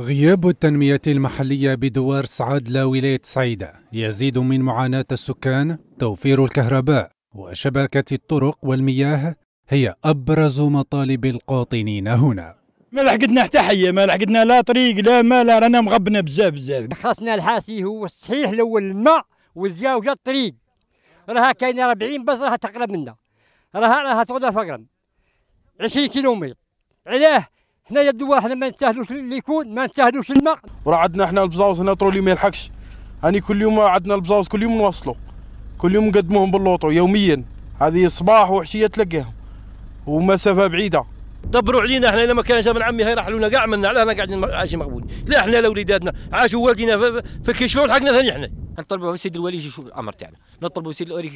غياب التنمية المحلية بدوار لا ولاية صعيدة يزيد من معاناة السكان توفير الكهرباء وشبكة الطرق والمياه هي أبرز مطالب القاطنين هنا ما لحقتنا حتى حيه ما لحقتنا لا طريق لا ما لا رانا مغبنا بزاف بزاف خاصنا الحاسي هو الصحيح الاول الماء والزاوجه الطريق راها كاينه 40 بس راها تقرب منا راها راها تقدر فقرا 20 كيلومتر علاه حنا يا الدواء حنا ما نستاهلوش اللي يكون ما نستاهلوش الماء وراه عندنا حنا البزاوز هنا طرولي ما يلحقش هاني كل يوم عندنا البزاوز كل يوم نوصلوا كل يوم نقدموهم باللوطو يوميا هذه صباح وعشيه تلقاهم ومسافه بعيده دبروا علينا احنا لما كان جاب عمي هاي لنا كاع منا على انا قاعدين عايشين مغبون لا احنا لا وليداتنا عاشوا والدينا فكي شغل حقنا ثاني احنا نطلبوا من سيد الولي يشوف الامر تاعنا نطلبوا سيد الولي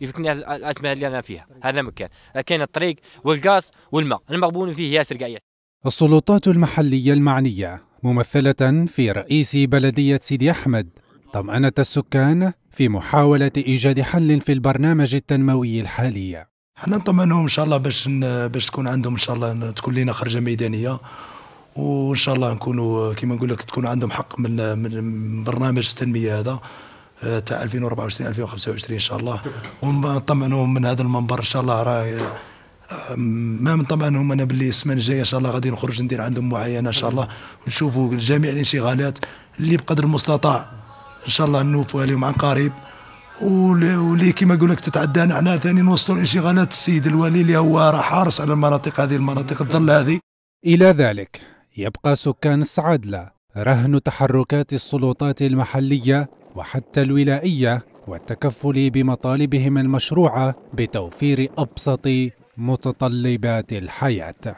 يفكنا الاسماء الازمه اللي انا فيها هذا مكان كاين الطريق والقاص والماء المغبون فيه ياسر قاعد السلطات المحلية المعنية ممثلة في رئيس بلدية سيدي أحمد طمأنة السكان في محاولة إيجاد حل في البرنامج التنموي الحالي حنا نطمئنهم إن شاء الله باش باش تكون عندهم إن شاء الله تكون لنا خرجة ميدانية وإن شاء الله نكونوا كما نقول لك تكون عندهم حق من من برنامج التنمية هذا آه، تاع 2024 2025 إن شاء الله ونطمئنهم من هذا المنبر إن شاء الله راه ما من طبعا هم انا باللي السمان الجايه ان شاء الله غادي نخرج ندير عندهم معاينه ان شاء الله ونشوفوا جميع الانشغالات اللي بقدر المستطاع ان شاء الله نوفوها لهم عن قريب واللي كما نقول لك تتعدانا احنا ثاني نوصلوا لانشغالات السيد الولي اللي هو راه حارس على المناطق هذه المناطق الظل هذه الى ذلك يبقى سكان السعادله رهن تحركات السلطات المحليه وحتى الولائيه والتكفل بمطالبهم المشروعه بتوفير ابسط متطلبات الحياه